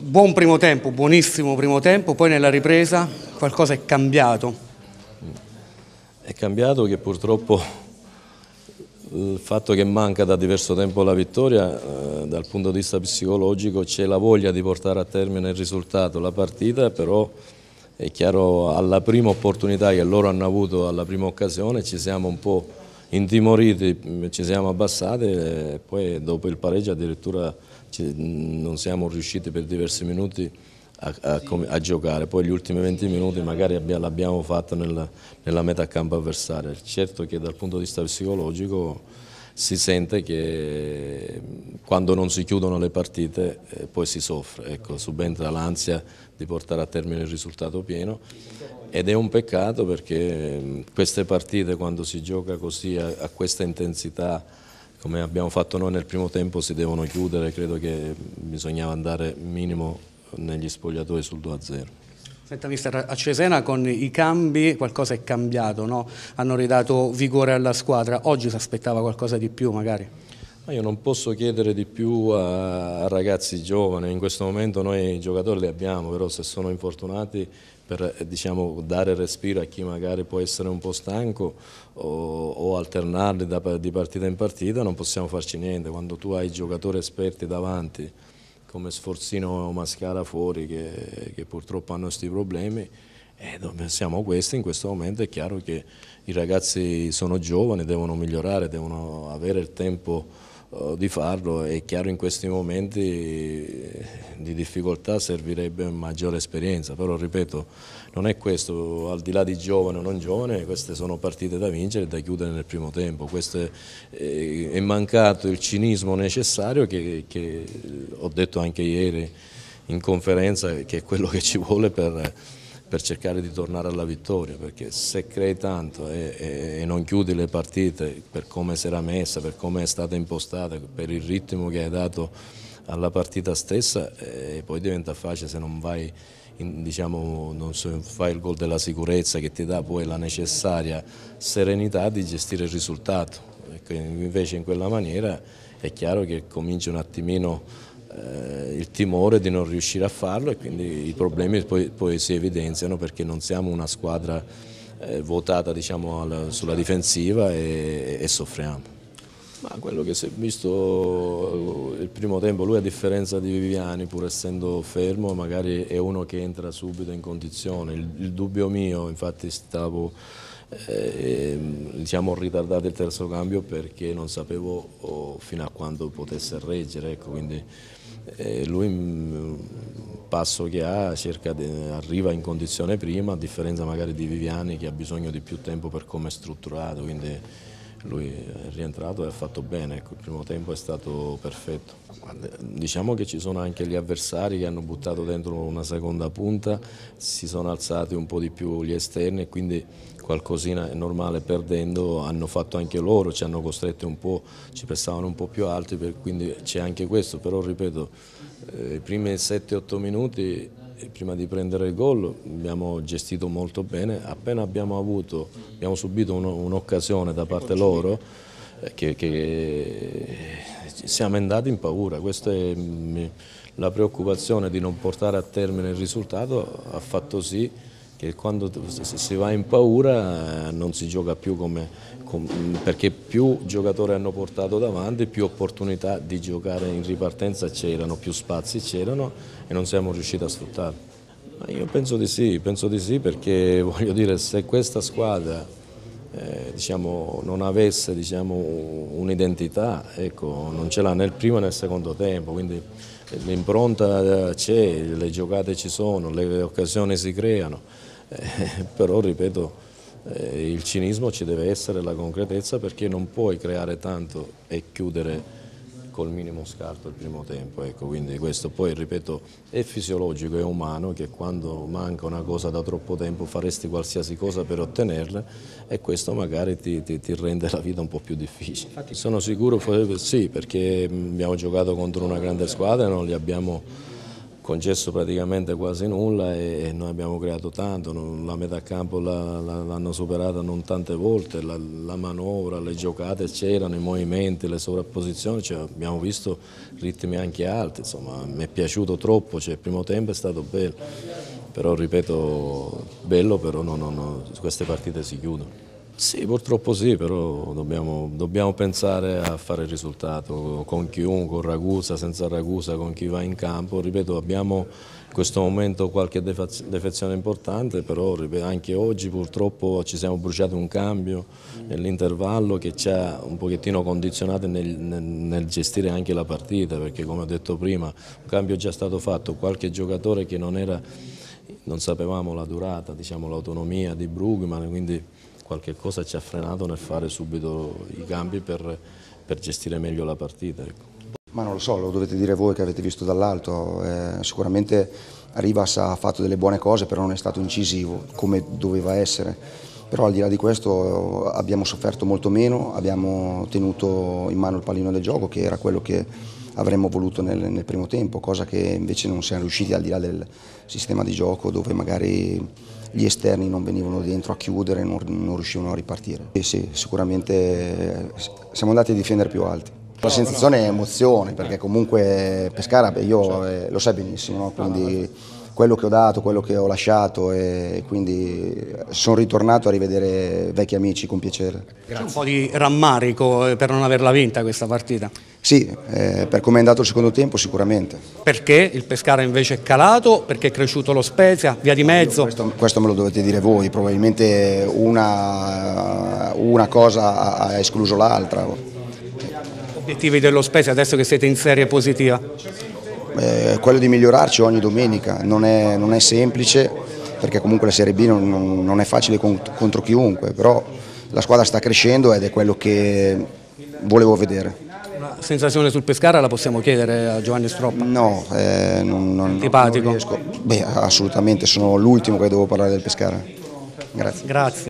buon primo tempo, buonissimo primo tempo, poi nella ripresa qualcosa è cambiato. È cambiato che purtroppo il fatto che manca da diverso tempo la vittoria, eh, dal punto di vista psicologico c'è la voglia di portare a termine il risultato, la partita, però è chiaro alla prima opportunità che loro hanno avuto, alla prima occasione, ci siamo un po' intimoriti, ci siamo abbassati e poi dopo il pareggio addirittura non siamo riusciti per diversi minuti a, a, a giocare, poi gli ultimi 20 minuti magari l'abbiamo fatto nella, nella metà campo avversaria. Certo che dal punto di vista psicologico si sente che mm, quando non si chiudono le partite eh, poi si soffre, ecco, subentra l'ansia di portare a termine il risultato pieno ed è un peccato perché mm, queste partite quando si gioca così a, a questa intensità come abbiamo fatto noi nel primo tempo si devono chiudere, credo che mm, bisognava andare minimo negli spogliatoi sul 2-0. Senta mister, a Cesena con i cambi qualcosa è cambiato, no? hanno ridato vigore alla squadra, oggi si aspettava qualcosa di più magari? Ma io non posso chiedere di più a ragazzi giovani, in questo momento noi i giocatori li abbiamo, però se sono infortunati per eh, diciamo, dare respiro a chi magari può essere un po' stanco o, o alternarli da, di partita in partita non possiamo farci niente, quando tu hai giocatori esperti davanti come Sforzino Mascara fuori che, che purtroppo hanno questi problemi e siamo questi in questo momento è chiaro che i ragazzi sono giovani, devono migliorare, devono avere il tempo eh, di farlo. È chiaro in questi momenti eh, di difficoltà servirebbe maggiore esperienza, però ripeto, non è questo, al di là di giovane o non giovane, queste sono partite da vincere e da chiudere nel primo tempo. Questo è, eh, è mancato il cinismo necessario che, che ho detto anche ieri in conferenza, che è quello che ci vuole per per cercare di tornare alla vittoria, perché se crei tanto e, e, e non chiudi le partite per come si era messa, per come è stata impostata, per il ritmo che hai dato alla partita stessa, eh, poi diventa facile se non vai in, diciamo, non so, fai il gol della sicurezza che ti dà poi la necessaria serenità di gestire il risultato. Ecco, invece in quella maniera è chiaro che cominci un attimino eh, il timore di non riuscire a farlo e quindi i problemi poi, poi si evidenziano perché non siamo una squadra eh, votata diciamo, al, sulla difensiva e, e soffriamo. Ma quello che si è visto eh, il primo tempo, lui a differenza di Viviani, pur essendo fermo, magari è uno che entra subito in condizione. Il, il dubbio mio, infatti stavo eh, diciamo, ritardato il terzo cambio perché non sapevo oh, fino a quando potesse reggere, ecco, quindi e lui mm, un passo che ha cerca di, arriva in condizione prima, a differenza magari di Viviani che ha bisogno di più tempo per come è strutturato. Quindi lui è rientrato e ha fatto bene, ecco, il primo tempo è stato perfetto. Diciamo che ci sono anche gli avversari che hanno buttato dentro una seconda punta, si sono alzati un po' di più gli esterni e quindi qualcosina è normale perdendo, hanno fatto anche loro, ci hanno costretti un po', ci prestavano un po' più alti, quindi c'è anche questo, però ripeto, eh, i primi 7-8 minuti prima di prendere il gol abbiamo gestito molto bene, appena abbiamo, avuto, abbiamo subito un'occasione da parte loro eh, che, che, siamo andati in paura, questa è mm, la preoccupazione di non portare a termine il risultato ha fatto sì che quando si va in paura eh, non si gioca più come, perché più giocatori hanno portato davanti, più opportunità di giocare in ripartenza c'erano, più spazi c'erano e non siamo riusciti a sfruttarli. Ma io penso di sì, penso di sì perché voglio dire se questa squadra eh, diciamo, non avesse diciamo, un'identità, ecco, non ce l'ha nel primo e nel secondo tempo, quindi l'impronta eh, c'è, le giocate ci sono, le occasioni si creano eh, però ripeto eh, il cinismo ci deve essere, la concretezza perché non puoi creare tanto e chiudere col minimo scarto il primo tempo, ecco, quindi questo poi ripeto è fisiologico, è umano che quando manca una cosa da troppo tempo faresti qualsiasi cosa per ottenerla e questo magari ti, ti, ti rende la vita un po' più difficile. Sono sicuro, sì perché abbiamo giocato contro una grande squadra e non li abbiamo concesso praticamente quasi nulla e noi abbiamo creato tanto, la metà campo l'hanno superata non tante volte, la, la manovra, le giocate c'erano, i movimenti, le sovrapposizioni, cioè abbiamo visto ritmi anche alti, insomma mi è piaciuto troppo, cioè, il primo tempo è stato bello, però ripeto bello però no, no, no, queste partite si chiudono. Sì, purtroppo sì, però dobbiamo, dobbiamo, pensare a fare il risultato con chiunque, con Ragusa, senza Ragusa, con chi va in campo. Ripeto, abbiamo in questo momento qualche defezione importante, però anche oggi purtroppo ci siamo bruciati un cambio nell'intervallo che ci ha un pochettino condizionato nel, nel, nel, gestire anche la partita, perché come ho detto prima, un cambio è già stato fatto, qualche giocatore che non era, non sapevamo la durata, diciamo, l'autonomia di Brugman, quindi qualche cosa ci ha frenato nel fare subito i cambi per, per gestire meglio la partita. Ecco. Ma non lo so, lo dovete dire voi che avete visto dall'alto, eh, sicuramente Rivas ha fatto delle buone cose però non è stato incisivo come doveva essere però al di là di questo abbiamo sofferto molto meno, abbiamo tenuto in mano il pallino del gioco che era quello che avremmo voluto nel, nel primo tempo, cosa che invece non siamo riusciti al di là del sistema di gioco dove magari gli esterni non venivano dentro a chiudere, non, non riuscivano a ripartire. E sì, sicuramente eh, siamo andati a difendere più alti. La sensazione è emozione, perché comunque eh, Pescara, beh, io, certo. eh, lo sai benissimo, no? quindi certo quello che ho dato, quello che ho lasciato e quindi sono ritornato a rivedere vecchi amici con piacere. C'è un po' di rammarico eh, per non averla vinta questa partita? Sì, eh, per come è andato il secondo tempo sicuramente. Perché il Pescara invece è calato? Perché è cresciuto lo Spezia? Via di mezzo? Questo, questo, me lo dovete dire voi, probabilmente una, una cosa ha escluso l'altra. Obiettivi dello Spezia adesso che siete in serie positiva? eh, quello di migliorarci ogni domenica, non è, non è, semplice perché comunque la Serie B non, non è facile cont contro chiunque, però la squadra sta crescendo ed è quello che volevo vedere. Una sensazione sul Pescara la possiamo chiedere a Giovanni Stroppa? No, eh, non, non, non riesco. Beh, assolutamente, sono l'ultimo che devo parlare del Pescara. Grazie. Grazie.